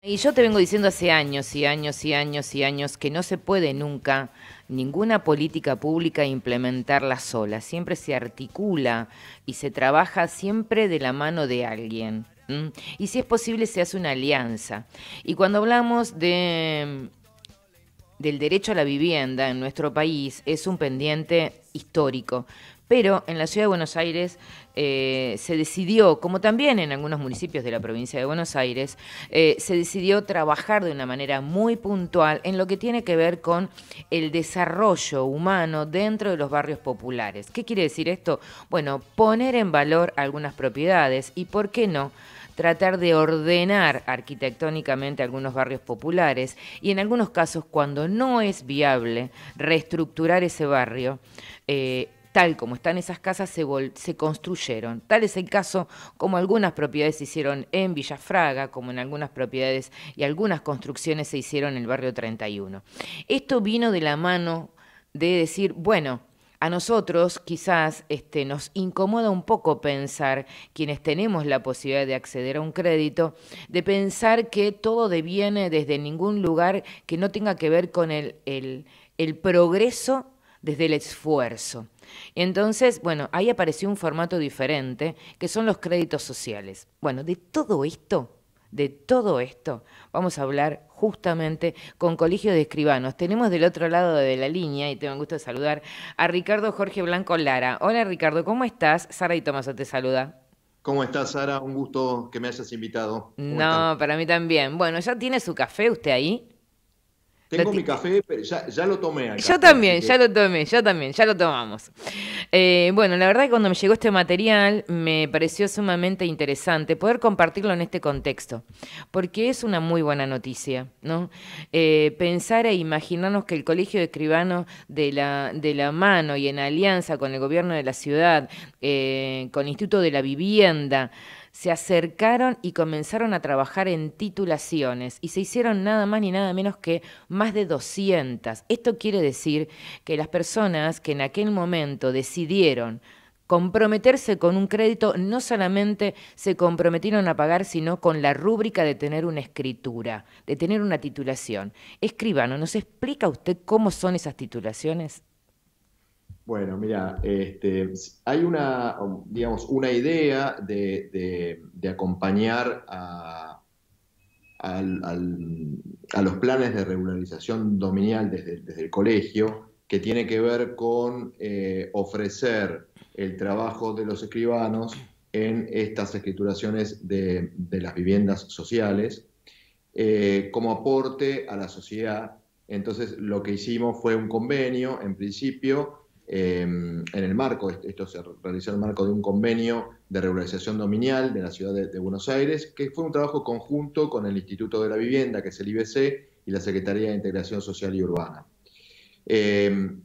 Y yo te vengo diciendo hace años y años y años y años que no se puede nunca ninguna política pública implementarla sola, siempre se articula y se trabaja siempre de la mano de alguien. Y si es posible se hace una alianza. Y cuando hablamos de del derecho a la vivienda en nuestro país es un pendiente histórico, pero en la ciudad de Buenos Aires eh, se decidió, como también en algunos municipios de la provincia de Buenos Aires, eh, se decidió trabajar de una manera muy puntual en lo que tiene que ver con el desarrollo humano dentro de los barrios populares. ¿Qué quiere decir esto? Bueno, poner en valor algunas propiedades y, ¿por qué no? tratar de ordenar arquitectónicamente algunos barrios populares y en algunos casos cuando no es viable reestructurar ese barrio, eh, tal como están esas casas, se, construyeron. Tal es el caso como algunas propiedades se hicieron en Villafraga, como en algunas propiedades y algunas construcciones se hicieron en el barrio 31. Esto vino de la mano de decir, bueno, a nosotros quizás este, nos incomoda un poco pensar, quienes tenemos la posibilidad de acceder a un crédito, de pensar que todo deviene desde ningún lugar que no tenga que ver con el, el, el progreso desde el esfuerzo. Entonces, bueno, ahí apareció un formato diferente, que son los créditos sociales. Bueno, de todo esto, de todo esto, vamos a hablar justamente con Colegio de Escribanos. Tenemos del otro lado de la línea, y tengo el gusto de saludar, a Ricardo Jorge Blanco Lara. Hola Ricardo, ¿cómo estás? Sara y Tomaso te saluda. ¿Cómo estás, Sara? Un gusto que me hayas invitado. No, para mí también. Bueno, ¿ya tiene su café usted ahí? Tengo mi café, pero ya, ya lo tomé. Acá, yo también, ya lo tomé, yo también, ya lo tomamos. Eh, bueno, la verdad que cuando me llegó este material me pareció sumamente interesante poder compartirlo en este contexto, porque es una muy buena noticia, ¿no? Eh, pensar e imaginarnos que el Colegio de Escribanos de la, de la mano y en alianza con el gobierno de la ciudad, eh, con el Instituto de la Vivienda, se acercaron y comenzaron a trabajar en titulaciones y se hicieron nada más ni nada menos que más de 200. Esto quiere decir que las personas que en aquel momento decidieron comprometerse con un crédito no solamente se comprometieron a pagar, sino con la rúbrica de tener una escritura, de tener una titulación. Escribano, ¿nos explica usted cómo son esas titulaciones? Bueno, mira, este, hay una, digamos, una idea de, acompañar a, los planes de regularización dominial desde, el colegio, que tiene que ver con eh, ofrecer el trabajo de los escribanos en estas escrituraciones de, las viviendas sociales eh, como aporte a la sociedad. Entonces, lo que hicimos fue un convenio, en principio, Em, en el marco, esto se realizó en el marco de un convenio de regularización dominial de la ciudad de, Buenos Aires, que fue un trabajo conjunto con el Instituto de la Vivienda, que es el IBC, y la Secretaría de Integración Social y Urbana. Em,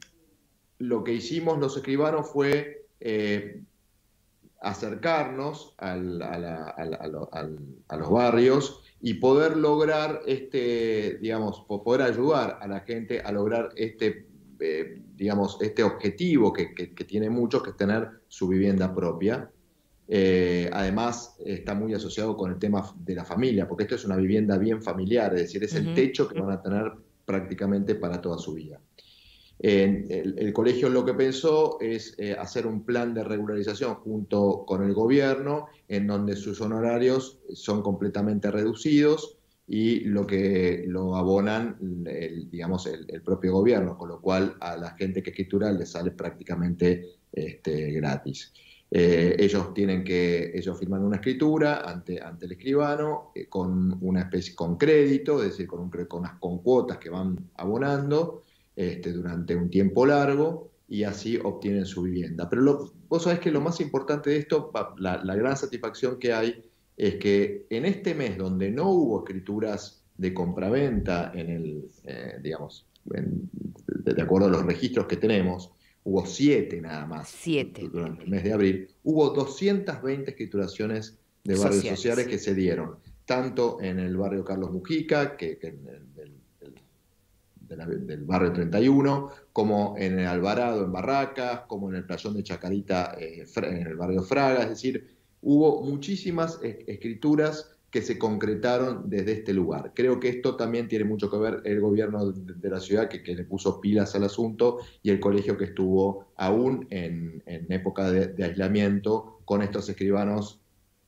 lo que hicimos los escribanos fue eh, acercarnos a, los barrios y poder lograr este, digamos, poder ayudar a la gente a lograr este eh, digamos, este objetivo que, que, tiene muchos, que es tener su vivienda propia. Eh, además, está muy asociado con el tema de la familia, porque esto es una vivienda bien familiar, es decir, es el techo que van a tener prácticamente para toda su vida. el, colegio lo que pensó es eh, hacer un plan de regularización junto con el gobierno, en donde sus honorarios son completamente reducidos y lo que lo abonan, el, digamos, el, propio gobierno, con lo cual a la gente que escritura le sale prácticamente este, gratis. Eh, ellos tienen que, ellos firman una escritura ante, ante el escribano eh, con una especie, con crédito, es decir, con, un, unas, cuotas que van abonando este, durante un tiempo largo y así obtienen su vivienda. Pero lo, vos sabés que lo más importante de esto, la gran satisfacción que hay, es que en este mes donde no hubo escrituras de compraventa en el, eh, digamos, de, acuerdo a los registros que tenemos, hubo siete nada más siete. durante el mes de abril, hubo 220 escrituraciones de barrios sociales, que se dieron, tanto en el barrio Carlos Mujica, que, del barrio 31, como en el Alvarado, en Barracas, como en el playón de Chacarita, eh, en el barrio Fraga, es decir, hubo muchísimas e-, escrituras que se concretaron desde este lugar. Creo que esto también tiene mucho que ver el gobierno de la ciudad que, le puso pilas al asunto y el colegio que estuvo aún en, época de, aislamiento con estos escribanos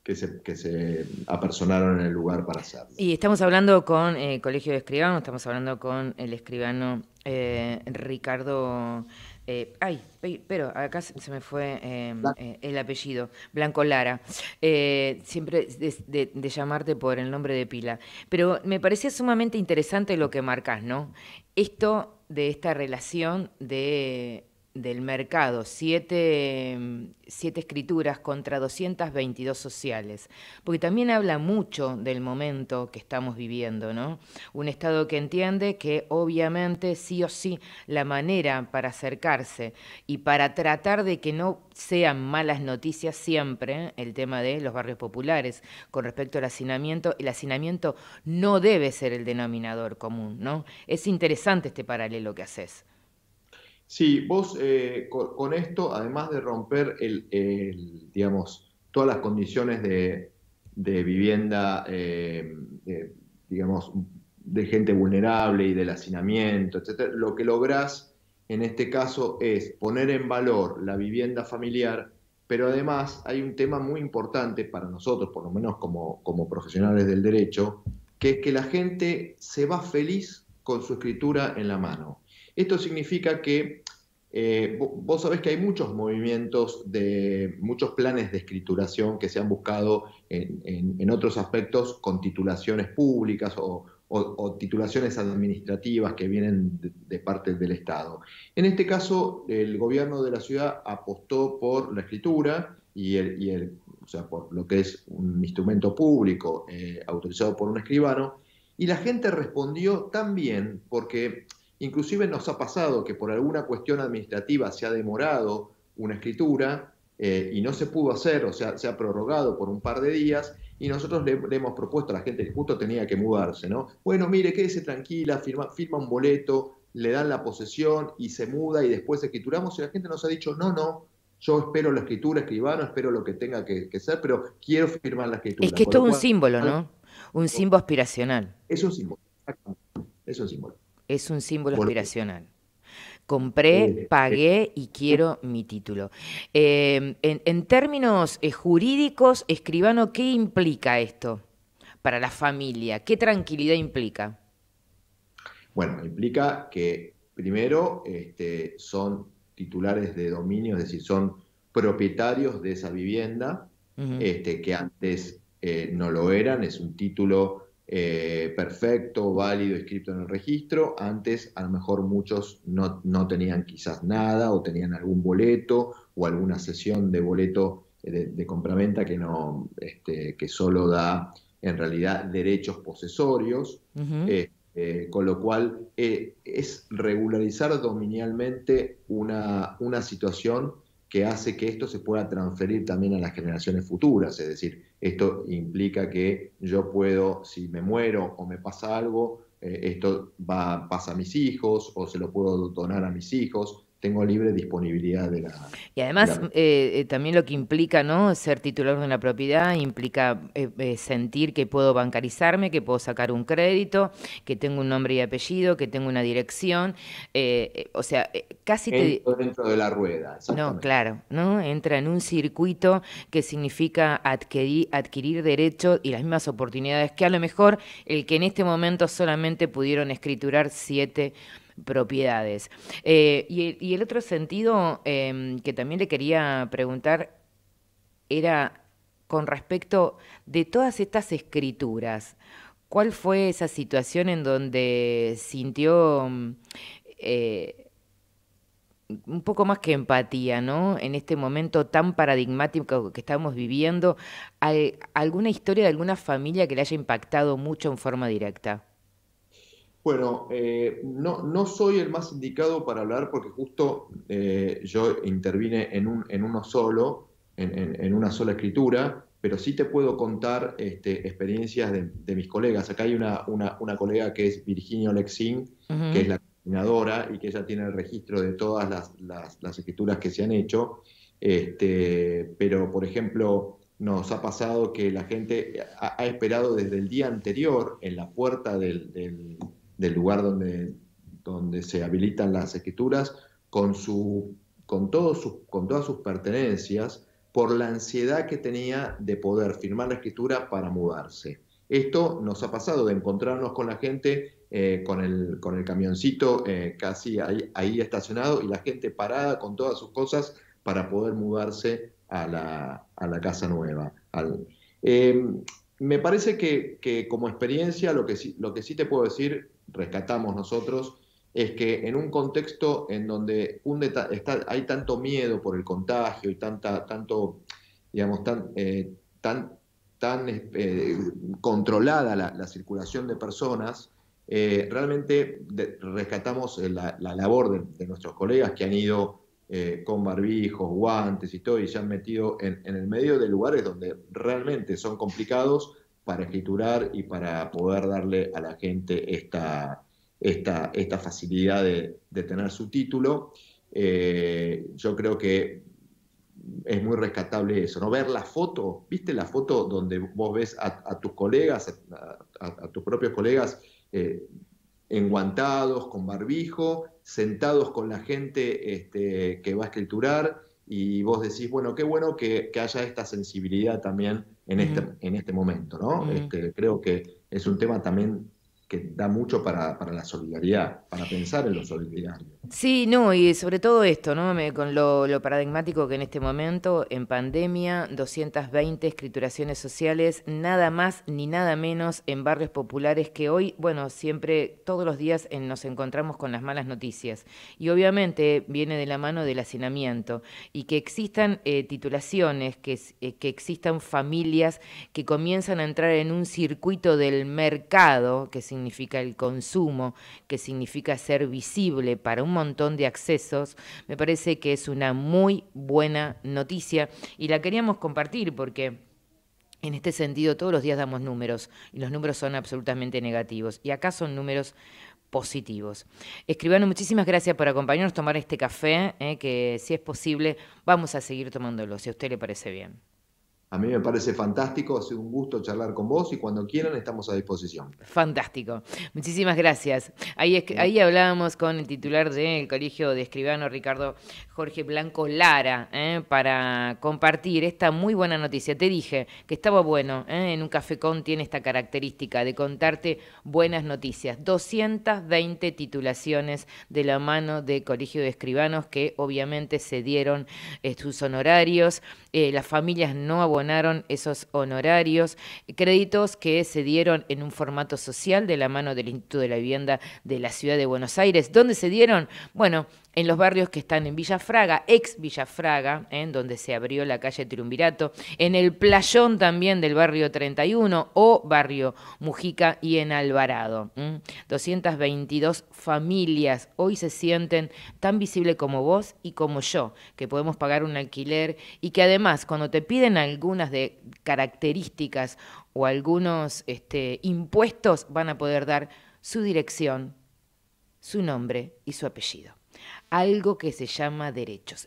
que se, que se, apersonaron en el lugar para hacerlo. Y estamos hablando con el eh, Colegio de Escribanos, estamos hablando con el escribano eh, Ricardo eh, ay, pero acá se me fue em, eh, el apellido, Blanco Lara, eh, siempre de, llamarte por el nombre de pila. Pero me parecía sumamente interesante lo que marcas, ¿no? Esto de esta relación de del mercado, siete, siete, escrituras contra 222 sociales, porque también habla mucho del momento que estamos viviendo, ¿no? Un Estado que entiende que obviamente sí o sí la manera para acercarse y para tratar de que no sean malas noticias siempre, el tema de los barrios populares con respecto al hacinamiento, el hacinamiento no debe ser el denominador común, ¿no? Es interesante este paralelo que haces. Sí, vos eh, con, esto, además de romper el, digamos, todas las condiciones de, vivienda, eh, eh, de gente vulnerable y del hacinamiento, etcétera, lo que lográs en este caso es poner en valor la vivienda familiar, pero además hay un tema muy importante para nosotros, por lo menos como, como profesionales del derecho, que es que la gente se va feliz con su escritura en la mano. Esto significa que eh, vos sabés que hay muchos movimientos de muchos planes de escrituración que se han buscado en, otros aspectos con titulaciones públicas o, titulaciones administrativas que vienen de, parte del Estado. En este caso, el gobierno de la ciudad apostó por la escritura y el, o sea, por lo que es un instrumento público eh, autorizado por un escribano, y la gente respondió también porque Inclusive nos ha pasado que por alguna cuestión administrativa se ha demorado una escritura eh, y no se pudo hacer, o sea, se ha prorrogado por un par de días y nosotros le, hemos propuesto a la gente que justo tenía que mudarse, ¿no? Bueno, mire, quédese tranquila, firma, un boleto, le dan la posesión y se muda y después escrituramos y la gente nos ha dicho, no, no, yo espero la escritura, escribano, espero lo que tenga que, ser, pero quiero firmar la escritura. Es que esto es un símbolo, ¿no? Un símbolo aspiracional. Es un símbolo, es un símbolo es un símbolo aspiracional. Compré, eh, eh, pagué y eh, quiero mi título. en, términos jurídicos, escribano, ¿qué implica esto para la familia? ¿Qué tranquilidad implica? Bueno, implica que primero este, son titulares de dominio, es decir, son propietarios de esa vivienda, este, que antes no lo eran, es un título eh, perfecto, válido, escrito en el registro. Antes a lo mejor muchos no, no, tenían quizás nada o tenían algún boleto o alguna sesión de boleto eh, de, compraventa que, no, este, que solo da en realidad derechos posesorios. Este, con lo cual eh, es regularizar dominialmente una, una situación que hace que esto se pueda transferir también a las generaciones futuras, es decir, esto implica que yo puedo, si me muero o me pasa algo, eh, esto va, pasa a mis hijos o se lo puedo donar a mis hijos tengo libre disponibilidad de la... Y además eh, eh, también lo que implica, ¿no? Ser titular de una propiedad implica eh, sentir que puedo bancarizarme, que puedo sacar un crédito, que tengo un nombre y apellido, que tengo una dirección, o sea, casi te... dentro de la rueda. No, claro, ¿no? Entra en un circuito que significa adquirir, adquirir derechos y las mismas oportunidades que a lo mejor el que en este momento solamente pudieron escriturar siete propiedades. Eh, y, el otro sentido em, que también le quería preguntar era con respecto de todas estas escrituras. ¿Cuál fue esa situación en donde sintió mm, eh, un poco más que empatía, ¿no? En este momento tan paradigmático que estamos viviendo, ¿alguna historia de alguna familia que le haya impactado mucho en forma directa? Bueno, eh, no, no, soy el más indicado para hablar porque justo eh, yo intervine en, un, en uno solo, en, una sola escritura, pero sí te puedo contar este, experiencias de, mis colegas. Acá hay una, una, colega que es Virginia Lexin, que es la coordinadora y que ella tiene el registro de todas las, escrituras que se han hecho. Este, pero, por ejemplo, nos ha pasado que la gente ha, esperado desde el día anterior en la puerta del del lugar donde, donde se habilitan las escrituras, con, su, con, con todas sus pertenencias, por la ansiedad que tenía de poder firmar la escritura para mudarse. Esto nos ha pasado de encontrarnos con la gente eh, con, el, con, el, camioncito eh, casi ahí, ahí, estacionado y la gente parada con todas sus cosas para poder mudarse a la, casa nueva. Eh, me parece que, como experiencia lo que, sí, lo que sí te puedo decir rescatamos nosotros es que en un contexto en donde hay tanto miedo por el contagio y tanta, tanto, tan, eh, eh, controlada la, circulación de personas, eh, realmente rescatamos la, labor de, nuestros colegas que han ido con barbijos, guantes y todo, y se han metido en el medio de lugares donde realmente son complicados para escriturar y para poder darle a la gente esta, esta, esta facilidad de, tener su título. Eh, yo creo que es muy rescatable eso, ¿no? Ver la foto, ¿viste la foto donde vos ves a, tus colegas, a, tus propios colegas eh, enguantados, con barbijo, sentados con la gente este, que va a escriturar? y vos decís, bueno, qué bueno que, que haya esta sensibilidad también en, este, en este momento, ¿no? Este, creo que es un tema también que da mucho para, la solidaridad, para pensar en lo solidario. Sí, no, y sobre todo esto, ¿no? con lo, paradigmático que en este momento, en pandemia, 220 escrituraciones sociales, nada más ni nada menos en barrios populares que hoy, bueno, siempre, todos los días nos encontramos con las malas noticias. Y obviamente viene de la mano del hacinamiento. Y que existan eh, titulaciones, que, eh, que existan familias que comienzan a entrar en un circuito del mercado, que se significa el consumo, que significa ser visible para un montón de accesos, me parece que es una muy buena noticia y la queríamos compartir porque... En este sentido, todos los días damos números y los números son absolutamente negativos. Y acá son números positivos. Escribano, muchísimas gracias por acompañarnos, tomar este café, eh, que si es posible vamos a seguir tomándolo, si a usted le parece bien. A mí me parece fantástico, ha sido un gusto charlar con vos y cuando quieran estamos a disposición. Fantástico, muchísimas gracias. Ahí, hablábamos con el titular del Colegio de Escribanos Ricardo Jorge Blanco Lara, ¿eh? para compartir esta muy buena noticia. Te dije que estaba bueno, ¿eh? en un café con tiene esta característica de contarte buenas noticias. 220 titulaciones de la mano del Colegio de Escribanos que obviamente se dieron eh, sus honorarios, las familias no abonaron esos honorarios, créditos que se dieron en un formato social de la mano del Instituto de la Vivienda de la Ciudad de Buenos Aires. ¿Dónde se dieron? Bueno, en los barrios que están en Villafraga, ex Villafraga, en donde se abrió la calle Triunvirato, en el playón también del barrio 31 o barrio Mujica y en Alvarado. 222 familias hoy se sienten tan visibles como vos y como yo, que podemos pagar un alquiler y que además cuando te piden algunas de características o algunos este, impuestos van a poder dar su dirección, su nombre y su apellido algo que se llama derechos.